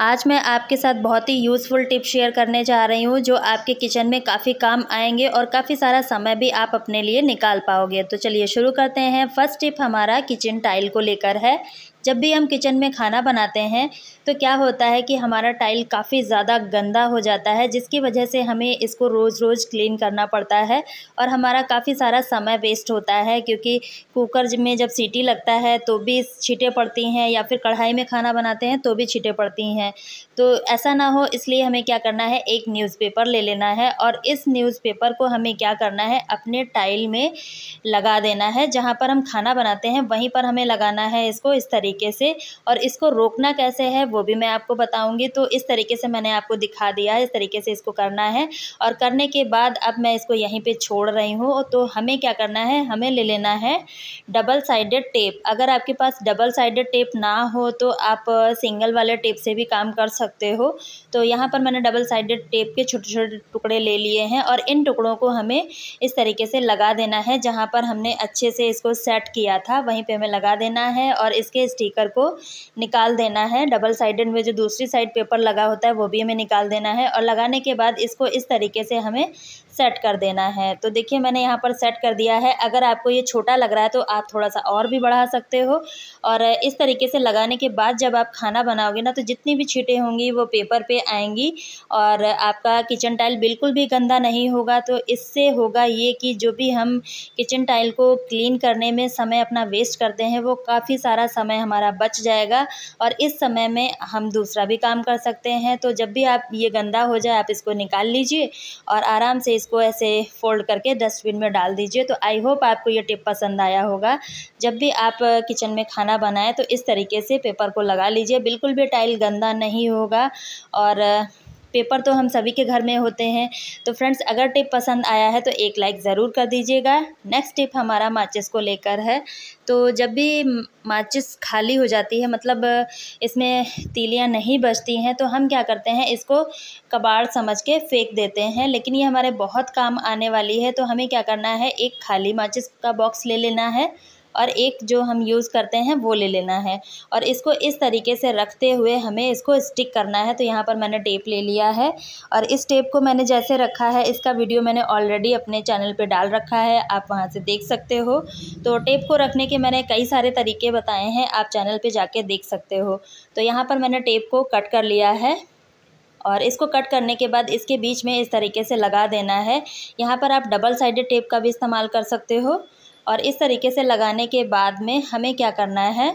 आज मैं आपके साथ बहुत ही यूज़फुल टिप शेयर करने जा रही हूँ जो आपके किचन में काफ़ी काम आएंगे और काफ़ी सारा समय भी आप अपने लिए निकाल पाओगे तो चलिए शुरू करते हैं फर्स्ट टिप हमारा किचन टाइल को लेकर है जब भी हम किचन में खाना बनाते हैं तो क्या होता है कि हमारा टाइल काफ़ी ज़्यादा गंदा हो जाता है जिसकी वजह से हमें इसको रोज़ रोज़ क्लीन करना पड़ता है और हमारा काफ़ी सारा समय वेस्ट होता है क्योंकि कुकर में जब सीटी लगता है तो भी छीटें पड़ती हैं या फिर कढ़ाई में खाना बनाते हैं तो भी छीटें पड़ती हैं तो ऐसा ना हो इसलिए हमें क्या करना है एक न्यूज़पेपर ले लेना है और इस न्यूज़पेपर को हमें क्या करना है अपने टाइल में लगा देना है जहाँ पर हम खाना बनाते हैं वहीं पर हमें लगाना है इसको इस तरीके तरीके से और इसको रोकना कैसे है वो भी मैं आपको बताऊँगी तो इस तरीके से मैंने आपको दिखा दिया है इस तरीके से इसको करना है और करने के बाद अब मैं इसको यहीं पर छोड़ रही हूँ तो हमें क्या करना है हमें ले लेना है डबल साइडेड टेप अगर आपके पास डबल साइडेड टेप ना हो तो आप सिंगल वाले टेप से भी काम कर सकते हो तो यहाँ पर मैंने डबल साइडेड टेप के छोटे छोटे टुकड़े ले लिए हैं और इन टुकड़ों को हमें इस तरीके से लगा देना है जहाँ पर हमने अच्छे से इसको सेट किया था वहीं पर हमें लगा देना है और इसके स्टिक स्टिकर को निकाल देना है डबल साइडेड में जो दूसरी साइड पेपर लगा होता है वो भी हमें निकाल देना है और लगाने के बाद इसको इस तरीके से हमें सेट कर देना है तो देखिए मैंने यहाँ पर सेट कर दिया है अगर आपको ये छोटा लग रहा है तो आप थोड़ा सा और भी बढ़ा सकते हो और इस तरीके से लगाने के बाद जब आप खाना बनाओगे ना तो जितनी भी छीटें होंगी वो पेपर पे आएंगी और आपका किचन टाइल बिल्कुल भी गंदा नहीं होगा तो इससे होगा ये कि जो भी हम किचन टाइल को क्लीन करने में समय अपना वेस्ट करते हैं वो काफ़ी सारा समय हमारा बच जाएगा और इस समय में हम दूसरा भी काम कर सकते हैं तो जब भी आप ये गंदा हो जाए आप इसको निकाल लीजिए और आराम से इस इसको ऐसे फोल्ड करके डस्टबिन में डाल दीजिए तो आई होप आपको ये टिप पसंद आया होगा जब भी आप किचन में खाना बनाएं तो इस तरीके से पेपर को लगा लीजिए बिल्कुल भी टाइल गंदा नहीं होगा और पेपर तो हम सभी के घर में होते हैं तो फ्रेंड्स अगर टिप पसंद आया है तो एक लाइक ज़रूर कर दीजिएगा नेक्स्ट टिप हमारा माचिस को लेकर है तो जब भी माचिस खाली हो जाती है मतलब इसमें तीलियां नहीं बचती हैं तो हम क्या करते हैं इसको कबाड़ समझ के फेंक देते हैं लेकिन ये हमारे बहुत काम आने वाली है तो हमें क्या करना है एक खाली माचिस का बॉक्स ले लेना है और एक जो हम यूज़ करते हैं वो ले लेना है और इसको इस तरीके से रखते हुए हमें इसको स्टिक करना है तो यहाँ पर मैंने टेप ले लिया है और इस टेप को मैंने जैसे रखा है इसका वीडियो मैंने ऑलरेडी अपने चैनल पर डाल रखा है आप वहाँ से देख सकते हो तो टेप को रखने के मैंने कई सारे तरीके बताए हैं आप चैनल पर जाके देख सकते हो तो यहाँ पर मैंने टेप को कट कर लिया है और इसको कट करने के बाद इसके बीच में इस तरीके से लगा देना है यहाँ पर आप डबल साइडेड टेप का भी इस्तेमाल कर सकते हो और इस तरीके से लगाने के बाद में हमें क्या करना है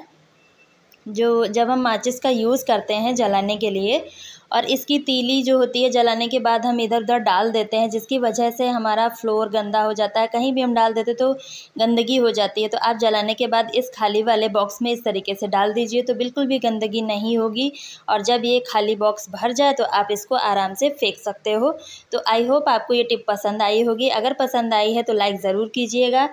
जो जब हम माचिस का यूज़ करते हैं जलाने के लिए और इसकी तीली जो होती है जलाने के बाद हम इधर उधर डाल देते हैं जिसकी वजह से हमारा फ्लोर गंदा हो जाता है कहीं भी हम डाल देते तो गंदगी हो जाती है तो आप जलाने के बाद इस खाली वाले बॉक्स में इस तरीके से डाल दीजिए तो बिल्कुल भी गंदगी नहीं होगी और जब ये खाली बॉक्स भर जाए तो आप इसको आराम से फेंक सकते हो तो आई होप आपको ये टिप पसंद आई होगी अगर पसंद आई है तो लाइक ज़रूर कीजिएगा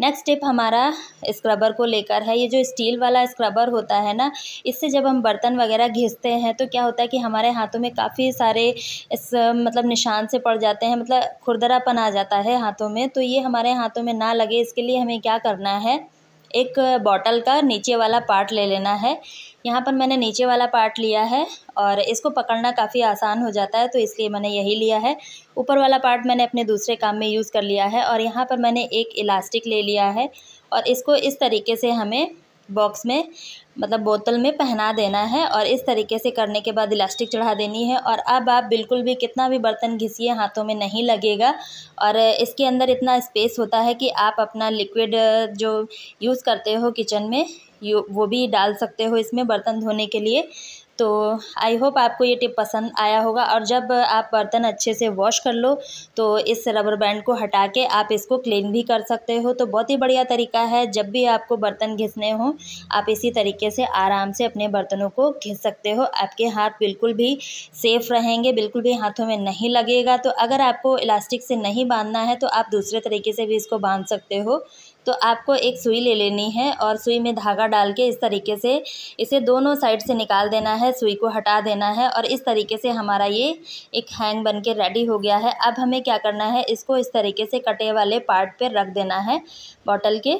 नेक्स्ट स्टेप हमारा स्क्रबर को लेकर है ये जो स्टील वाला स्क्रबर होता है ना इससे जब हम बर्तन वगैरह घिसते हैं तो क्या होता है कि हमारे हाथों में काफ़ी सारे इस मतलब निशान से पड़ जाते हैं मतलब खुरदरापन आ जाता है हाथों में तो ये हमारे हाथों में ना लगे इसके लिए हमें क्या करना है एक बॉटल का नीचे वाला पार्ट ले लेना है यहाँ पर मैंने नीचे वाला पार्ट लिया है और इसको पकड़ना काफ़ी आसान हो जाता है तो इसलिए मैंने यही लिया है ऊपर वाला पार्ट मैंने अपने दूसरे काम में यूज़ कर लिया है और यहाँ पर मैंने एक इलास्टिक ले लिया है और इसको इस तरीके से हमें बॉक्स में मतलब बोतल में पहना देना है और इस तरीके से करने के बाद इलास्टिक चढ़ा देनी है और अब आप बिल्कुल भी कितना भी बर्तन घिसिए हाथों में नहीं लगेगा और इसके अंदर इतना स्पेस होता है कि आप अपना लिक्विड जो यूज़ करते हो किचन में वो भी डाल सकते हो इसमें बर्तन धोने के लिए तो आई होप आपको ये टिप पसंद आया होगा और जब आप बर्तन अच्छे से वॉश कर लो तो इस रबर बैंड को हटा के आप इसको क्लीन भी कर सकते हो तो बहुत ही बढ़िया तरीका है जब भी आपको बर्तन घिसने हों आप इसी तरीके से आराम से अपने बर्तनों को घिस सकते हो आपके हाथ बिल्कुल भी सेफ़ रहेंगे बिल्कुल भी हाथों में नहीं लगेगा तो अगर आपको इलास्टिक से नहीं बांधना है तो आप दूसरे तरीके से भी इसको बांध सकते हो तो आपको एक सुई ले लेनी है और सुई में धागा डाल के इस तरीके से इसे दोनों साइड से निकाल देना है सुई को हटा देना है और इस तरीके से हमारा ये एक हैंग बन के रेडी हो गया है अब हमें क्या करना है इसको इस तरीके से कटे वाले पार्ट पर रख देना है बॉटल के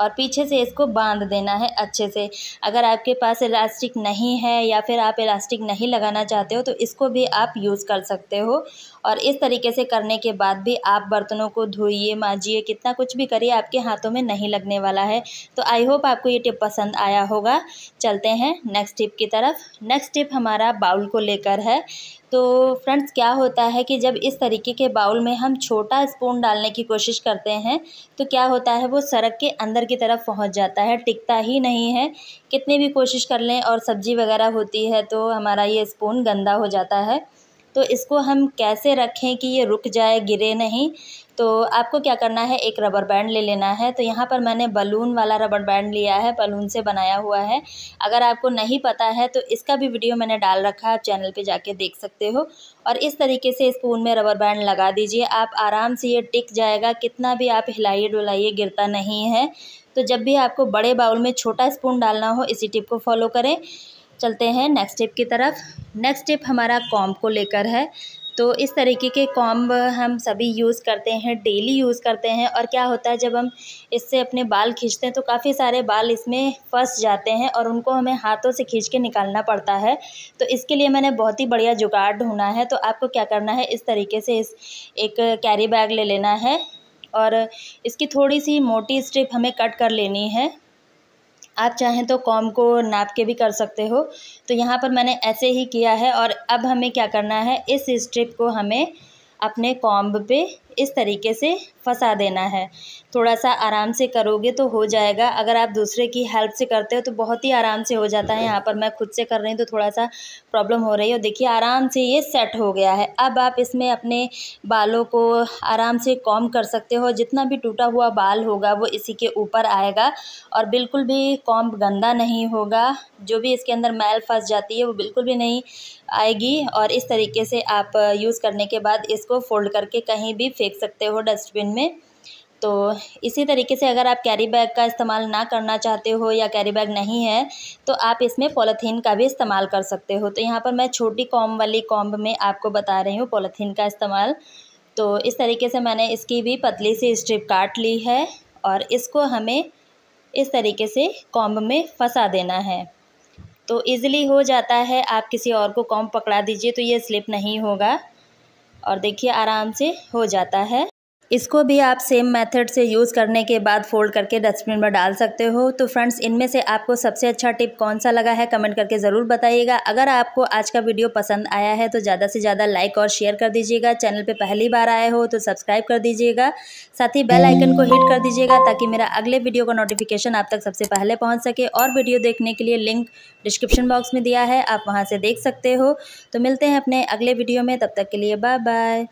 और पीछे से इसको बांध देना है अच्छे से अगर आपके पास इलास्टिक नहीं है या फिर आप इलास्टिक नहीं लगाना चाहते हो तो इसको भी आप यूज़ कर सकते हो और इस तरीके से करने के बाद भी आप बर्तनों को धोइए माजिए कितना कुछ भी करिए आपके हाथों में नहीं लगने वाला है तो आई होप आपको ये टिप पसंद आया होगा चलते हैं नेक्स्ट टिप की तरफ नेक्स्ट टिप हमारा बाउल को लेकर है तो फ्रेंड्स क्या होता है कि जब इस तरीके के बाउल में हम छोटा स्पून डालने की कोशिश करते हैं तो क्या होता है वो सड़क के अंदर की तरफ पहुंच जाता है टिकता ही नहीं है कितनी भी कोशिश कर लें और सब्ज़ी वगैरह होती है तो हमारा ये स्पून गंदा हो जाता है तो इसको हम कैसे रखें कि ये रुक जाए गिरे नहीं तो आपको क्या करना है एक रबर बैंड ले लेना है तो यहाँ पर मैंने बलून वाला रबर बैंड लिया है बलून से बनाया हुआ है अगर आपको नहीं पता है तो इसका भी वीडियो मैंने डाल रखा है आप चैनल पे जाके देख सकते हो और इस तरीके से स्पून में रबर बैंड लगा दीजिए आप आराम से ये टिक जाएगा कितना भी आप हिलाइए डुलाइए गिरता नहीं है तो जब भी आपको बड़े बाउल में छोटा स्पून डालना हो इसी टिप को फॉलो करें चलते हैं नेक्स्ट स्टेप की तरफ नेक्स्ट स्टेप हमारा कॉम्ब को लेकर है तो इस तरीके के कॉम्ब हम सभी यूज़ करते हैं डेली यूज़ करते हैं और क्या होता है जब हम इससे अपने बाल खींचते हैं तो काफ़ी सारे बाल इसमें फंस जाते हैं और उनको हमें हाथों से खींच के निकालना पड़ता है तो इसके लिए मैंने बहुत ही बढ़िया जुगाड़ ढूंढा है तो आपको क्या करना है इस तरीके से इस एक कैरी बैग ले लेना है और इसकी थोड़ी सी मोटी स्ट्रिप हमें कट कर लेनी है आप चाहें तो कॉम को नाप के भी कर सकते हो तो यहाँ पर मैंने ऐसे ही किया है और अब हमें क्या करना है इस स्ट्रिप को हमें अपने कॉम्ब पे इस तरीके से फंसा देना है थोड़ा सा आराम से करोगे तो हो जाएगा अगर आप दूसरे की हेल्प से करते हो तो बहुत ही आराम से हो जाता है यहाँ पर मैं खुद से कर रही हूँ तो थोड़ा सा प्रॉब्लम हो रही है और देखिए आराम से ये सेट हो गया है अब आप इसमें अपने बालों को आराम से कॉम कर सकते हो जितना भी टूटा हुआ बाल होगा वो इसी के ऊपर आएगा और बिल्कुल भी कॉम्ब गंदा नहीं होगा जो भी इसके अंदर मैल फंस जाती है वो बिल्कुल भी नहीं आएगी और इस तरीके से आप यूज़ करने के बाद इस इसको फोल्ड करके कहीं भी फेंक सकते हो डस्टबिन में तो इसी तरीके से अगर आप कैरी बैग का इस्तेमाल ना करना चाहते हो या कैरी बैग नहीं है तो आप इसमें पॉलीथीन का भी इस्तेमाल कर सकते हो तो यहाँ पर मैं छोटी कॉम वाली कॉम्ब में आपको बता रही हूँ पॉलीथीन का इस्तेमाल तो इस तरीके से मैंने इसकी भी पतली सी स्ट्रिप काट ली है और इसको हमें इस तरीके से कॉम्ब में फंसा देना है तो ईजिली हो जाता है आप किसी और को कॉम्ब पकड़ा दीजिए तो ये स्लिप नहीं होगा और देखिए आराम से हो जाता है इसको भी आप सेम मेथड से यूज़ करने के बाद फोल्ड करके डस्टबिन में डाल सकते हो तो फ्रेंड्स इनमें से आपको सबसे अच्छा टिप कौन सा लगा है कमेंट करके ज़रूर बताइएगा अगर आपको आज का वीडियो पसंद आया है तो ज़्यादा से ज़्यादा लाइक और शेयर कर दीजिएगा चैनल पे पहली बार आए हो तो सब्सक्राइब कर दीजिएगा साथ ही बेल आइकन को हिट कर दीजिएगा ताकि मेरा अगले वीडियो का नोटिफिकेशन आप तक सबसे पहले पहुँच सके और वीडियो देखने के लिए लिंक डिस्क्रिप्शन बॉक्स में दिया है आप वहाँ से देख सकते हो तो मिलते हैं अपने अगले वीडियो में तब तक के लिए बाय बाय